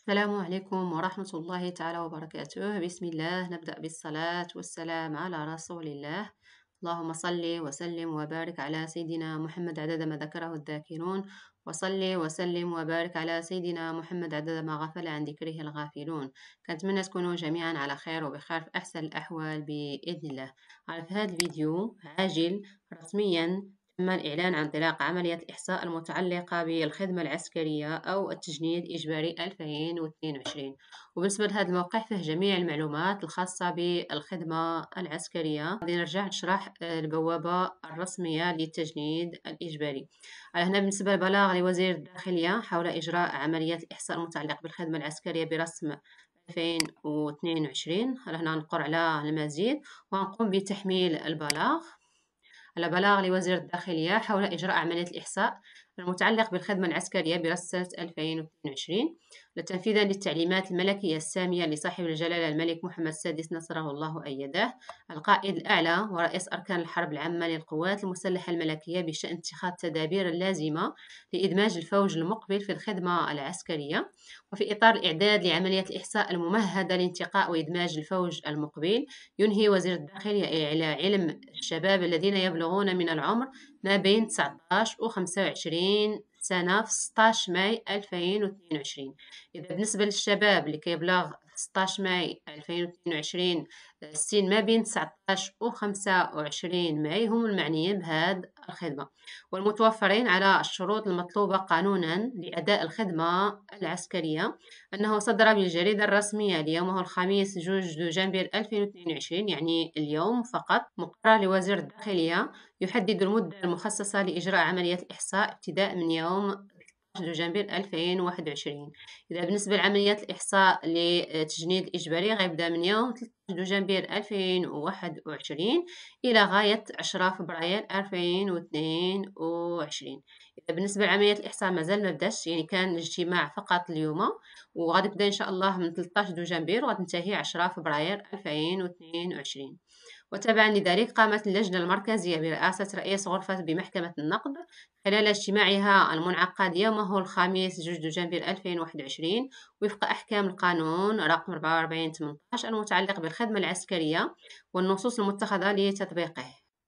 السلام عليكم ورحمة الله تعالى وبركاته بسم الله نبدأ بالصلاة والسلام على رسول الله اللهم صل وسلم وبارك على سيدنا محمد عدد ما ذكره الذاكرون وصلي وسلم وبارك على سيدنا محمد عدد ما غفل عن ذكره الغافلون كنتمنى تكونوا جميعا على خير وبخير في أحسن الأحوال بإذن الله في هذا الفيديو عاجل رسميا تم الإعلان عن انطلاق عملية الإحصاء المتعلقة بالخدمة العسكرية أو التجنيد إجباري 2022 وبالنسبة لهذا الموقع فيه جميع المعلومات الخاصة بالخدمة العسكرية غادي نرجع نشرح آه، البوابة الرسمية للتجنيد الإجباري على هنا بالنسبة لبلاغ لوزير الداخلية حول إجراء عملية الإحصاء المتعلق بالخدمة العسكرية برسم 2022 هنا نقر على المزيد ونقوم بتحميل البلاغ على بلاغ لوزير الداخلية حول إجراء عملية الإحصاء المتعلق بالخدمة العسكرية برسالة 2022 وتنفيذا للتعليمات الملكية السامية لصاحب الجلالة الملك محمد السادس نصره الله أيده القائد الأعلى ورئيس أركان الحرب العامة للقوات المسلحة الملكية بشأن اتخاذ التدابير اللازمة لإدماج الفوج المقبل في الخدمة العسكرية وفي إطار الإعداد لعملية الإحصاء الممهدة لانتقاء وإدماج الفوج المقبل ينهي وزير الداخلية على علم الشباب الذين يبلغون من العمر ما بين 19 و 25 سنة في 16 ماي 2022 إذا بالنسبة للشباب اللي كيبلغ 16 ماي 2022 السن ما بين 19 و 25 ماي هم المعنيين بهذا الخدمة والمتوفرين على الشروط المطلوبة قانونا لأداء الخدمة العسكرية أنه صدر بالجريدة الرسمية ليومه الخميس جوج دو 2022 يعني اليوم فقط مقرر لوزير الداخلية يحدد المدة المخصصة لإجراء عملية الإحصاء ابتداء من يوم جوجنبير 2021 إذا بالنسبة لعمليات الإحصاء للتجنيد الإجباري غيبدأ من يوم 3 جوجنبير 2021 إلى غاية 10 فبراير 2022 إذا بالنسبة لعمليات الإحصاء مازال ما بداش يعني كان الاجتماع فقط اليوم وغادي تبدا إن شاء الله من 13 جوجنبير وغادي تنتهي 10 فبراير 2022 وتبعا لذلك قامت اللجنة المركزية برئاسة رئيس غرفة بمحكمة النقد خلال اجتماعها المنعقد يومه الخامس جوج دجنبر 2021 وفق أحكام القانون رقم 4418 المتعلق بالخدمة العسكرية والنصوص المتخذة لتطبيقه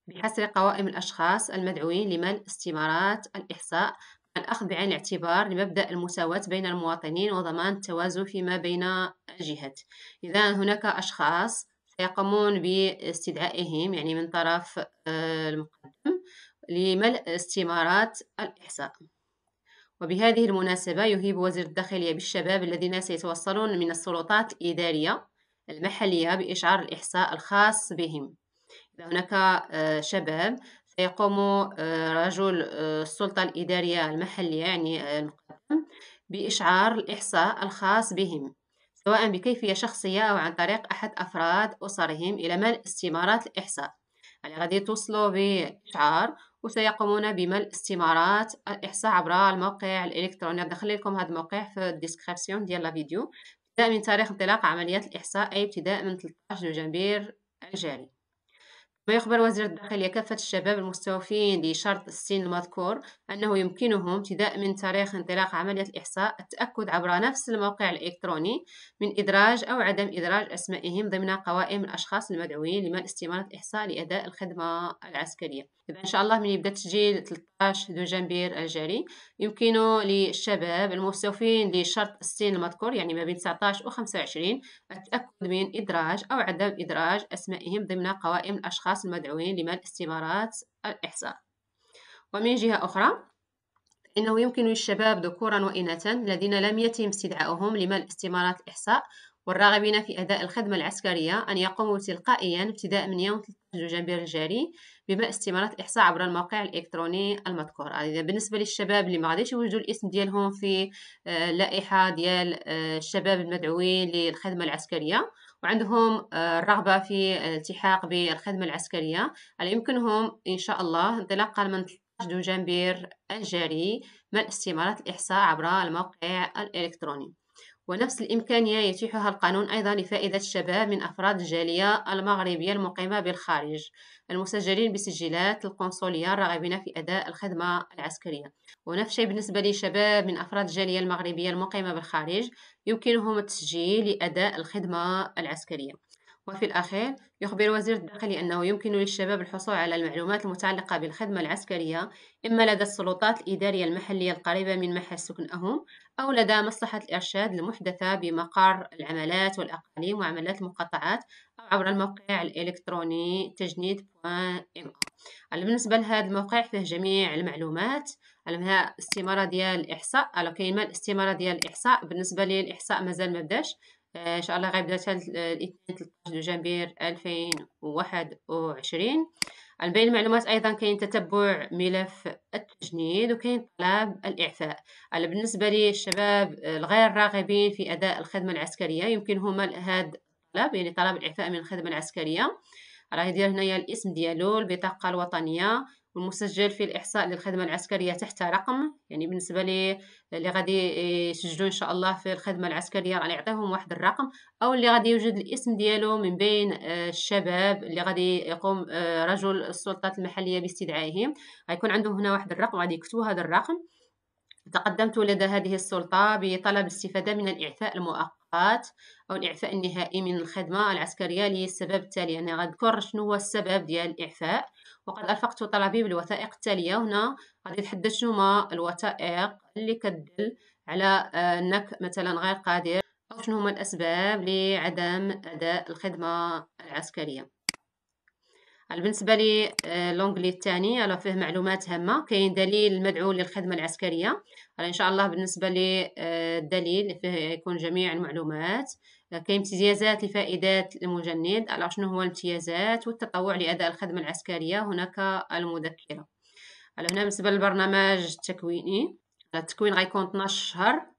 بحصر قوائم الأشخاص المدعوين لملء استمارات الإحصاء الأخذ بعين الاعتبار لمبدأ المساواة بين المواطنين وضمان التوازن فيما بين الجهات إذا هناك أشخاص سيقومون باستدعائهم يعني من طرف آه، المقدم لملء استمارات الإحصاء وبهذه المناسبة يهيب وزير الداخلية بالشباب الذين سيتوصلون من السلطات الإدارية المحلية بإشعار الإحصاء الخاص بهم إذا هناك آه، شباب سيقوم آه، رجل السلطة الإدارية المحلية يعني المقدم بإشعار الإحصاء الخاص بهم سواء بكيفية شخصية أو عن طريق أحد أفراد أسرهم إلى ملء استمارات الإحصاء يعني غادي يتوصلوا بإشعار وسيقومون بملء استمارات الإحصاء عبر الموقع الإلكتروني ندخل لكم هذا الموقع في الديسكريبسيون ديال الفيديو ابتداء من تاريخ انطلاق عمليات الإحصاء أي ابتداء من 13 جنبير الجاري ويخبر وزير الداخلية كافة الشباب المستوفين لشرط السن المذكور أنه يمكنهم ابتداء من تاريخ انطلاق عملية الإحصاء التأكد عبر نفس الموقع الإلكتروني من إدراج أو عدم إدراج أسمائهم ضمن قوائم الأشخاص المدعوين لمن استمارة الإحصاء لأداء الخدمة العسكرية إذا إن شاء الله من يبدأ تسجيل 13 جنبير الجاري يمكن للشباب المستوفين لشرط السن المذكور يعني ما بين 19 و 25 التأكد من إدراج أو عدم إدراج أسمائهم ضمن قوائم الأشخاص الأشخاص المدعوين لملء استمارات الإحصاء ومن جهة أخرى إنه يمكن للشباب ذكورا وإناثا الذين لم يتم استدعائهم لملء استمارات الإحصاء والراغبين في أداء الخدمة العسكرية أن يقوموا تلقائيا ابتداء من يوم 13 جانفير الجاري بملء استمارات الإحصاء عبر الموقع الإلكتروني المذكور إذا بالنسبة للشباب اللي ما غاديش يوجدوا الاسم ديالهم في اللائحة آه، ديال آه، الشباب المدعوين للخدمة العسكرية وعندهم آه، الرغبة في الالتحاق بالخدمة العسكرية على يمكنهم إن شاء الله انطلاقا من 13 دجنبير الجاري من استمارة الإحصاء عبر الموقع الإلكتروني ونفس الإمكانية يتيحها القانون أيضا لفائدة الشباب من أفراد الجالية المغربية المقيمة بالخارج المسجلين بسجلات القنصلية الراغبين في أداء الخدمة العسكرية ونفس الشيء بالنسبة لشباب من أفراد الجالية المغربية المقيمة بالخارج يمكنهم التسجيل لأداء الخدمة العسكرية وفي الأخير يخبر وزير الداخلية أنه يمكن للشباب الحصول على المعلومات المتعلقة بالخدمة العسكرية إما لدى السلطات الإدارية المحلية القريبة من محل سكنهم أو لدى مصلحة الإرشاد المحدثة بمقر العملات والأقاليم وعملات المقاطعات أو عبر الموقع الإلكتروني تجنيد بالنسبة لهذا الموقع فيه جميع المعلومات علمها استمارة ديال الإحصاء على كاين الاستمارة ديال الإحصاء بالنسبة للإحصاء مازال مبداش ان شاء الله غيبدا الاثنين 13 جانفير 2021 من بين المعلومات ايضا كاين تتبع ملف التجنيد وكاين طلب الاعفاء على بالنسبه للشباب الغير راغبين في اداء الخدمه العسكريه يمكنهم هذا الطلب يعني طلب الاعفاء من الخدمه العسكريه راه يدير هنايا الاسم ديالو البطاقه الوطنيه والمسجل في الإحصاء للخدمة العسكرية تحت رقم يعني بالنسبة لي اللي غادي يسجلوا إن شاء الله في الخدمة العسكرية راني نعطيهم واحد الرقم أو اللي غادي يوجد الاسم ديالو من بين آه، الشباب اللي غادي يقوم آه، رجل السلطات المحلية باستدعائهم غيكون عندهم هنا واحد الرقم غادي يكتبوا هذا الرقم تقدمت لدى هذه السلطة بطلب الاستفادة من الإعفاء المؤقت أو الإعفاء النهائي من الخدمة العسكرية للسبب التالي أنا يعني غنذكر شنو هو السبب ديال الإعفاء وقد ارفقت طلبي بالوثائق التالية هنا غادي نتحدث شنو هما الوثائق اللي كدل على آه، أنك مثلا غير قادر أو شنو هما الأسباب لعدم أداء الخدمة العسكرية بالنسبة لي آه، لونجلي الثاني راه فيه معلومات هامة كاين دليل مدعو للخدمة العسكرية على إن شاء الله بالنسبة الدليل آه، فيه يكون جميع المعلومات كاين امتيازات لفائدات المجند على شنو هو الامتيازات والتطوع لأداء الخدمة العسكرية هناك المذكرة على هنا بالنسبة للبرنامج التكويني التكوين غيكون 12 شهر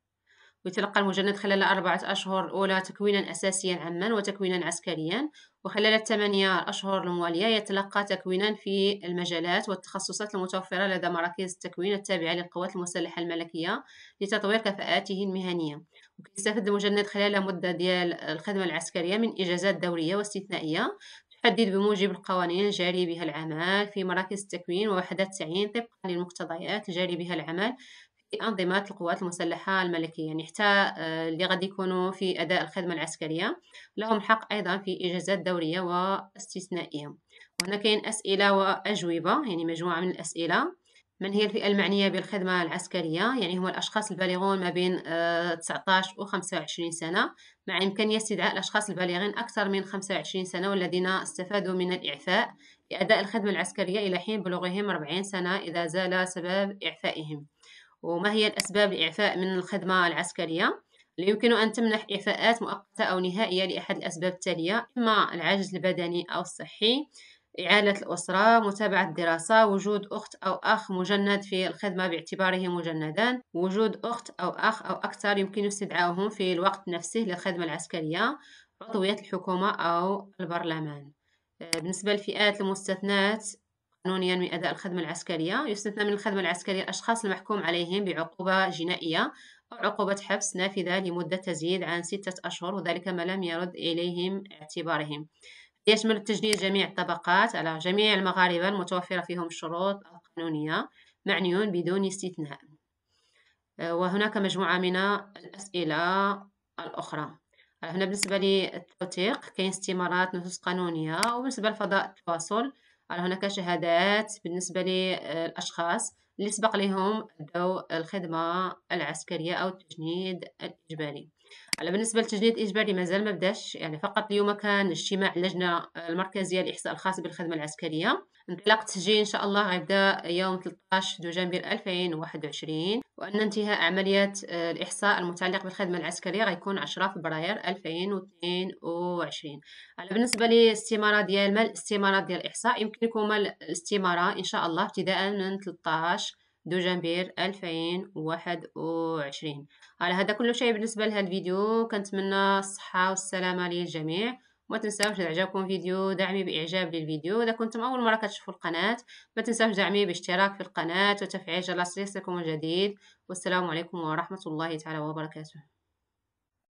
ويتلقى المجند خلال أربعة أشهر الأولى تكوينا أساسيا عاما وتكوينا عسكريا وخلال الثمانية أشهر الموالية يتلقى تكوينا في المجالات والتخصصات المتوفرة لدى مراكز التكوين التابعة للقوات المسلحة الملكية لتطوير كفاءاته المهنية وكيستافد المجند خلال مدة ديال الخدمة العسكرية من إجازات دورية واستثنائية تحدد بموجب القوانين الجاري بها العمل في مراكز التكوين ووحدات التعيين طبقا للمقتضيات الجاري بها العمل في أنظمة القوات المسلحة الملكية يعني حتى آه، اللي غادي يكونوا في أداء الخدمة العسكرية لهم الحق أيضا في إجازات دورية واستثنائية وهنا كاين أسئلة وأجوبة يعني مجموعة من الأسئلة من هي الفئة المعنية بالخدمة العسكرية يعني هم الأشخاص البالغون ما بين 19 و 25 سنة مع إمكانية استدعاء الأشخاص البالغين أكثر من 25 سنة والذين استفادوا من الإعفاء لأداء الخدمة العسكرية إلى حين بلوغهم 40 سنة إذا زال سبب إعفائهم وما هي الأسباب لإعفاء من الخدمة العسكرية؟ لا يمكن أن تمنح إعفاءات مؤقتة أو نهائية لأحد الأسباب التالية إما العجز البدني أو الصحي إعالة الأسرة متابعة الدراسة وجود أخت أو أخ مجند في الخدمة باعتباره مجندان وجود أخت أو أخ أو أكثر يمكن استدعائهم في الوقت نفسه للخدمة العسكرية عضوية الحكومة أو البرلمان آه، بالنسبة للفئات المستثنات قانونيا من أداء الخدمة العسكرية يستثنى من الخدمة العسكرية الأشخاص المحكوم عليهم بعقوبة جنائية أو عقوبة حبس نافذة لمدة تزيد عن ستة أشهر وذلك ما لم يرد إليهم اعتبارهم يشمل التجنيد جميع الطبقات على جميع المغاربة المتوفرة فيهم الشروط القانونية معنيون بدون استثناء آه، وهناك مجموعة من الأسئلة الأخرى آه، هنا بالنسبة للتوثيق كاين استمارات نصوص قانونية وبالنسبة لفضاء التواصل آه، هناك شهادات بالنسبة للأشخاص اللي سبق لهم الخدمة العسكرية أو التجنيد الإجباري على بالنسبه للتجنيد الاجباري مازال ما بداش يعني فقط اليوم كان اجتماع اللجنه المركزيه للاحصاء الخاص بالخدمه العسكريه انطلاق التسجيل ان شاء الله غيبدا يوم 13 دجنبير 2021 وان انتهاء عمليه آه، الاحصاء المتعلق بالخدمه العسكريه غيكون 10 فبراير 2022 على بالنسبه للاستماره ديال ما الاستماره ديال الاحصاء لكم الاستماره ان شاء الله ابتداء من 13 دجنبير 2021 على هذا كل شيء بالنسبه لهذا الفيديو كنتمنى الصحه والسلامه للجميع ما تنساوش اذا عجبكم فيديو دعمي باعجاب للفيديو اذا كنتم اول مره كتشوفوا القناه ما تنساوش دعمي باشتراك في القناه وتفعيل جرس ليصلكم الجديد والسلام عليكم ورحمه الله تعالى وبركاته